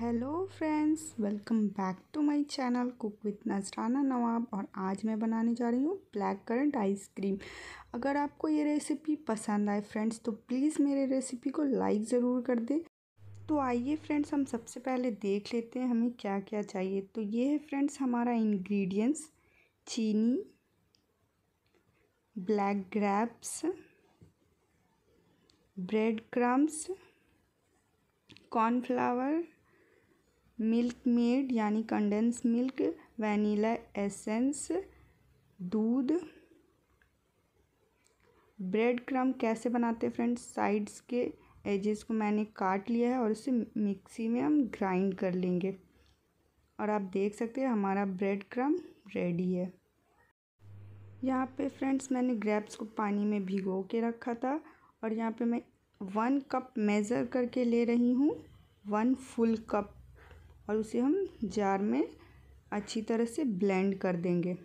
hello friends welcome back to my channel cook with Nazrana Nawab और आज मैं बनाने जा रही हूँ ब्लैक करंट आइसक्रीम अगर आपको ये रेसिपी पसंद आए फ्रेंड्स तो प्लीज़ मेरे रेसिपी को लाइक ज़रूर कर दें तो आइए फ्रेंड्स हम सबसे पहले देख लेते हैं हमें क्या क्या चाहिए तो ये है फ्रेंड्स हमारा इन्ग्रीडियंट्स चीनी black grapes bread crumbs cornflour milkmaid यानी कंडेंस मिल्क वनीला एसेंस दूध ब्रेड क्रम कैसे बनाते हैं फ्रेंड्स साइड्स के एजेस को मैंने काट लिया है और इसे मिक्सी में हम ग्राइंड कर लेंगे और आप देख सकते हैं हमारा ब्रेड क्रम रेडी है यहाँ पे फ्रेंड्स मैंने ग्रेप्स को पानी में भिगो के रखा था और यहाँ पे मैं वन कप मेज़र करके ले रही हूँ वन फुल कप और उसे हम जार में अच्छी तरह से ब्लेंड कर देंगे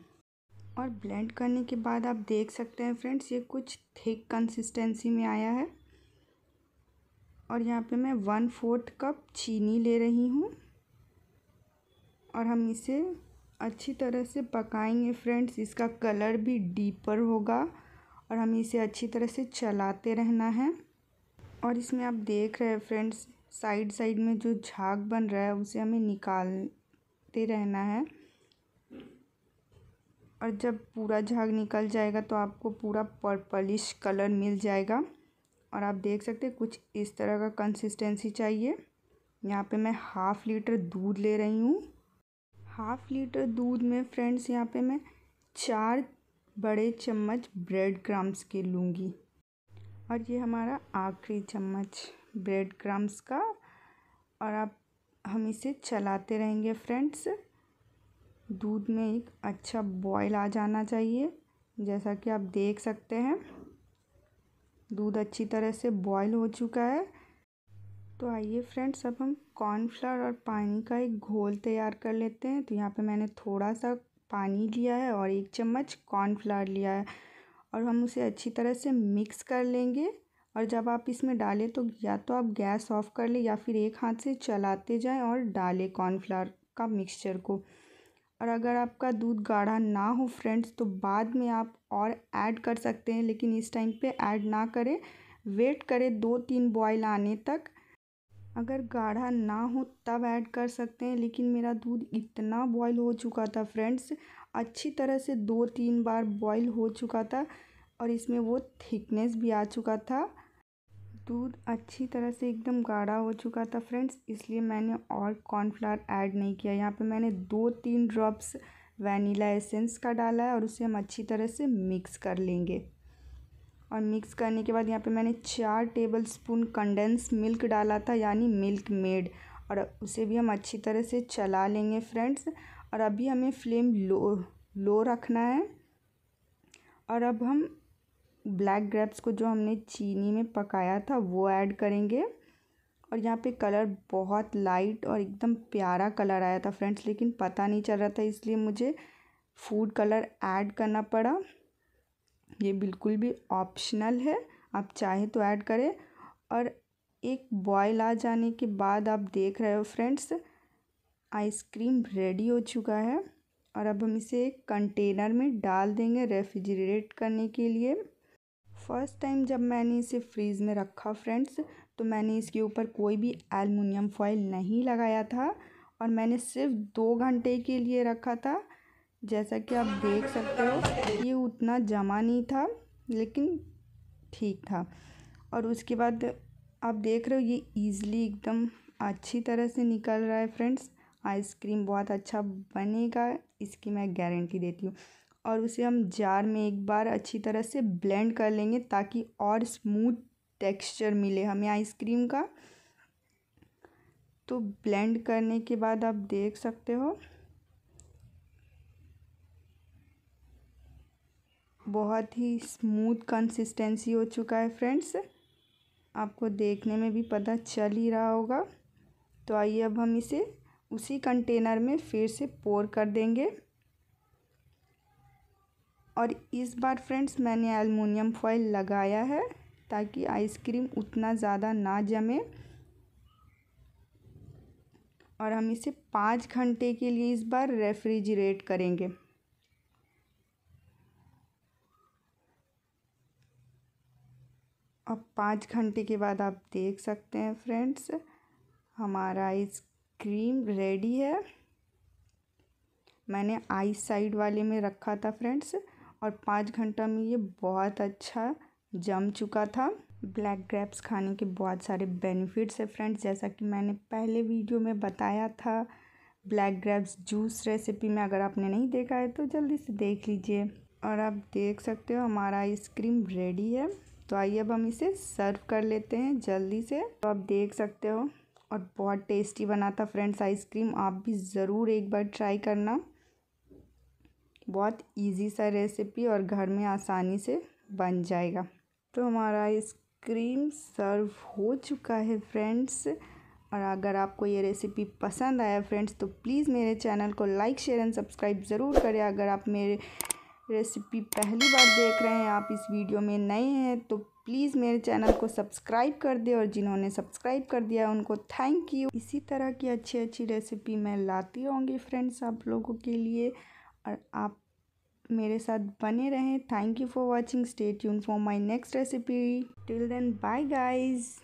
और ब्लेंड करने के बाद आप देख सकते हैं फ्रेंड्स ये कुछ थिक कंसिस्टेंसी में आया है और यहाँ पे मैं वन फोर्थ कप चीनी ले रही हूँ और हम इसे अच्छी तरह से पकाएंगे फ्रेंड्स इसका कलर भी डीपर होगा और हमें इसे अच्छी तरह से चलाते रहना है और इसमें आप देख रहे हैं फ्रेंड्स साइड साइड में जो झाग बन रहा है उसे हमें निकालते रहना है और जब पूरा झाग निकल जाएगा तो आपको पूरा पर्पलिश कलर मिल जाएगा और आप देख सकते हैं कुछ इस तरह का कंसिस्टेंसी चाहिए यहाँ पे मैं हाफ़ लीटर दूध ले रही हूँ हाफ़ लीटर दूध में फ्रेंड्स यहाँ पे मैं चार बड़े चम्मच ब्रेड क्रम्स के लूँगी और ये हमारा आखिरी चम्मच ब्रेड क्रम्स का और आप हम इसे चलाते रहेंगे फ्रेंड्स दूध में एक अच्छा बॉयल आ जाना चाहिए जैसा कि आप देख सकते हैं दूध अच्छी तरह से बॉयल हो चुका है तो आइए फ्रेंड्स अब हम कॉर्नफ्लावर और पानी का एक घोल तैयार कर लेते हैं तो यहाँ पे मैंने थोड़ा सा पानी लिया है और एक चम्मच कॉर्नफ्लावर लिया है और हम उसे अच्छी तरह से मिक्स कर लेंगे और जब आप इसमें डालें तो या तो आप गैस ऑफ कर लें या फिर एक हाथ से चलाते जाएं और डालें कॉर्नफ्लावर का मिक्सचर को और अगर आपका दूध गाढ़ा ना हो फ्रेंड्स तो बाद में आप और ऐड कर सकते हैं लेकिन इस टाइम पे ऐड ना करें वेट करें दो तीन बॉयल आने तक अगर गाढ़ा ना हो तब ऐड कर सकते हैं लेकिन मेरा दूध इतना बॉयल हो चुका था फ्रेंड्स अच्छी तरह से दो तीन बार बॉयल हो चुका था और इसमें वो थिकनेस भी आ चुका था दूध अच्छी तरह से एकदम गाढ़ा हो चुका था फ्रेंड्स इसलिए मैंने और कॉर्नफ्लावर ऐड नहीं किया यहाँ पे मैंने दो तीन ड्रॉप्स वैनिला एसेंस का डाला है और उसे हम अच्छी तरह से मिक्स कर लेंगे और मिक्स करने के बाद यहाँ पे मैंने चार टेबल स्पून कंडेंस मिल्क डाला था यानी मिल्क मेड और उसे भी हम अच्छी तरह से चला लेंगे फ्रेंड्स और अभी हमें फ्लेम लो लो रखना है और अब हम ब्लैक ग्रेप्स को जो हमने चीनी में पकाया था वो ऐड करेंगे और यहाँ पे कलर बहुत लाइट और एकदम प्यारा कलर आया था फ्रेंड्स लेकिन पता नहीं चल रहा था इसलिए मुझे फूड कलर ऐड करना पड़ा ये बिल्कुल भी ऑप्शनल है आप चाहें तो ऐड करें और एक बॉयल आ जाने के बाद आप देख रहे हो फ्रेंड्स आइसक्रीम रेडी हो चुका है और अब हम इसे एक कंटेनर में डाल देंगे रेफ्रिजरेट करने के लिए फर्स्ट टाइम जब मैंने इसे फ्रीज़ में रखा फ्रेंड्स तो मैंने इसके ऊपर कोई भी एलमिनियम फॉइल नहीं लगाया था और मैंने सिर्फ दो घंटे के लिए रखा था जैसा कि आप देख सकते हो ये उतना जमा नहीं था लेकिन ठीक था और उसके बाद आप देख रहे हो ये ईज़िली एकदम अच्छी तरह से निकल रहा है फ्रेंड्स आइसक्रीम बहुत अच्छा बनेगा इसकी मैं गारंटी देती हूँ और उसे हम जार में एक बार अच्छी तरह से ब्लेंड कर लेंगे ताकि और स्मूथ टेक्सचर मिले हमें आइसक्रीम का तो ब्लेंड करने के बाद आप देख सकते हो बहुत ही स्मूथ कंसिस्टेंसी हो चुका है फ्रेंड्स आपको देखने में भी पता चल ही रहा होगा तो आइए अब हम इसे उसी कंटेनर में फिर से पोर कर देंगे और इस बार फ्रेंड्स मैंने एलमोनियम फॉइल लगाया है ताकि आइसक्रीम उतना ज़्यादा ना जमे और हम इसे पाँच घंटे के लिए इस बार रेफ्रिजरेट करेंगे अब पाँच घंटे के बाद आप देख सकते हैं फ्रेंड्स हमारा आइसक्रीम रेडी है मैंने आइस साइड वाले में रखा था फ्रेंड्स और पाँच घंटा में ये बहुत अच्छा जम चुका था ब्लैक ग्रेप्स खाने के बहुत सारे बेनिफिट्स है फ्रेंड्स जैसा कि मैंने पहले वीडियो में बताया था ब्लैक ग्रेप्स जूस रेसिपी में अगर आपने नहीं देखा है तो जल्दी से देख लीजिए और आप देख सकते हो हमारा आइसक्रीम रेडी है तो आइए अब हम इसे सर्व कर लेते हैं जल्दी से तो आप देख सकते हो और बहुत टेस्टी बना था फ्रेंड्स आइसक्रीम आप भी ज़रूर एक बार ट्राई करना बहुत इजी सा रेसिपी और घर में आसानी से बन जाएगा तो हमारा आइसक्रीम सर्व हो चुका है फ्रेंड्स और अगर आपको ये रेसिपी पसंद आया फ्रेंड्स तो प्लीज़ मेरे चैनल को लाइक शेयर एंड सब्सक्राइब ज़रूर करें अगर आप मेरे रेसिपी पहली बार देख रहे हैं आप इस वीडियो में नए हैं तो प्लीज़ मेरे चैनल को सब्सक्राइब कर दें और जिन्होंने सब्सक्राइब कर दिया उनको थैंक यू इसी तरह की अच्छी अच्छी रेसिपी मैं लाती रहूँगी फ्रेंड्स आप लोगों के लिए और आप मेरे साथ बने रहें thank you for watching stay tune for my next recipe till then bye guys